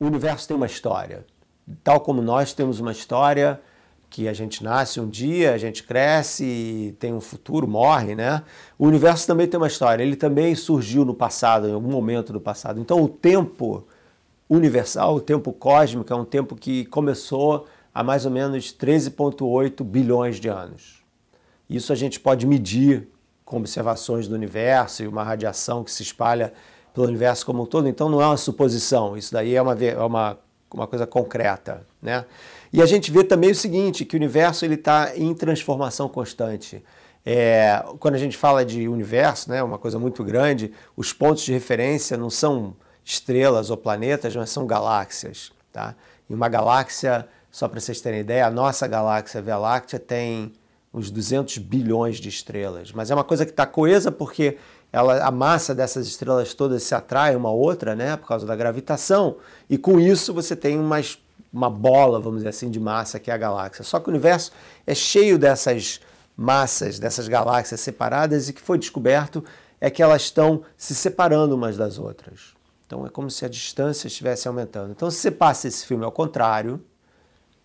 o universo tem uma história. Tal como nós temos uma história que a gente nasce um dia, a gente cresce e tem um futuro, morre, né? O universo também tem uma história. Ele também surgiu no passado, em algum momento do passado. Então o tempo universal, o tempo cósmico, é um tempo que começou há mais ou menos 13,8 bilhões de anos. Isso a gente pode medir com observações do universo e uma radiação que se espalha pelo universo como um todo, então não é uma suposição, isso daí é uma, é uma, uma coisa concreta. Né? E a gente vê também o seguinte, que o universo está em transformação constante. É, quando a gente fala de universo, né, uma coisa muito grande, os pontos de referência não são estrelas ou planetas, mas são galáxias. Tá? E uma galáxia, só para vocês terem ideia, a nossa galáxia a Via Láctea tem uns 200 bilhões de estrelas, mas é uma coisa que está coesa porque ela, a massa dessas estrelas todas se atrai uma outra, né, por causa da gravitação, e com isso você tem uma, uma bola, vamos dizer assim, de massa que é a galáxia. Só que o universo é cheio dessas massas, dessas galáxias separadas, e que foi descoberto é que elas estão se separando umas das outras. Então é como se a distância estivesse aumentando. Então, se você passa esse filme ao contrário,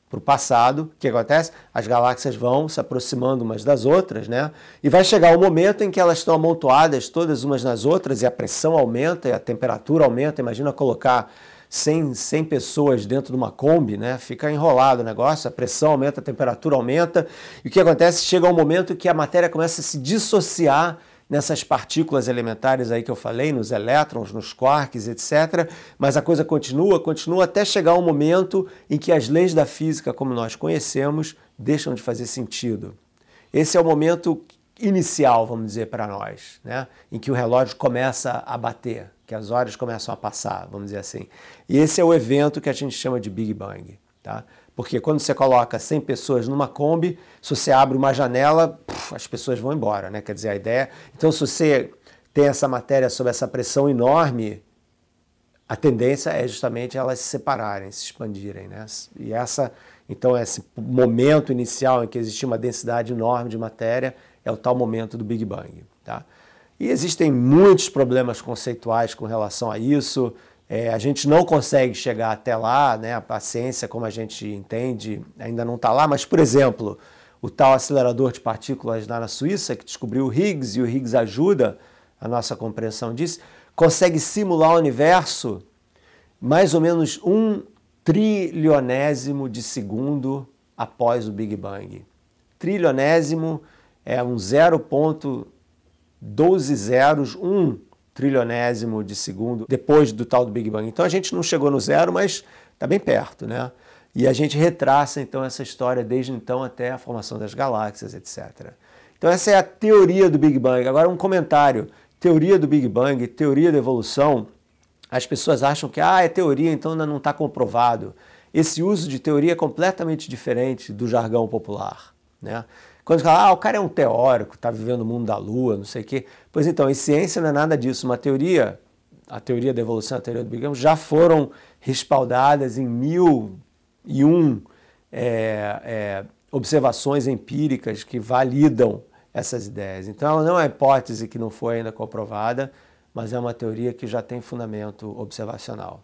para o passado, o que acontece? As galáxias vão se aproximando umas das outras, né? E vai chegar o momento em que elas estão amontoadas todas umas nas outras e a pressão aumenta e a temperatura aumenta. Imagina colocar 100, 100 pessoas dentro de uma Kombi, né? Fica enrolado o negócio, a pressão aumenta, a temperatura aumenta. E o que acontece? Chega um momento que a matéria começa a se dissociar nessas partículas elementares aí que eu falei, nos elétrons, nos quarks, etc. Mas a coisa continua, continua até chegar o um momento em que as leis da física, como nós conhecemos, deixam de fazer sentido. Esse é o momento inicial, vamos dizer, para nós, né? em que o relógio começa a bater, que as horas começam a passar, vamos dizer assim. E esse é o evento que a gente chama de Big Bang. Tá? Porque quando você coloca 100 pessoas numa Kombi, se você abre uma janela, as pessoas vão embora, né? Quer dizer, a ideia. Então, se você tem essa matéria sob essa pressão enorme, a tendência é justamente elas se separarem, se expandirem, né? E essa, então, esse momento inicial em que existia uma densidade enorme de matéria é o tal momento do Big Bang, tá? E existem muitos problemas conceituais com relação a isso. É, a gente não consegue chegar até lá, né? A ciência, como a gente entende, ainda não está lá. Mas, por exemplo, o tal acelerador de partículas lá na Suíça, que descobriu o Higgs, e o Higgs ajuda a nossa compreensão disso, consegue simular o universo mais ou menos um trilionésimo de segundo após o Big Bang. Trilionésimo é um 0.12 zeros, um trilionésimo de segundo depois do tal do Big Bang. Então a gente não chegou no zero, mas está bem perto, né? E a gente retraça então essa história desde então até a formação das galáxias, etc. Então essa é a teoria do Big Bang. Agora um comentário. Teoria do Big Bang, teoria da evolução, as pessoas acham que ah, é teoria, então ainda não está comprovado. Esse uso de teoria é completamente diferente do jargão popular. Né? Quando fala, ah, o cara é um teórico, está vivendo o mundo da lua, não sei o quê. Pois então, em ciência não é nada disso. Uma teoria, a teoria da evolução, a teoria do Big Bang, já foram respaldadas em mil e um é, é, observações empíricas que validam essas ideias. Então, ela não é uma hipótese que não foi ainda comprovada, mas é uma teoria que já tem fundamento observacional.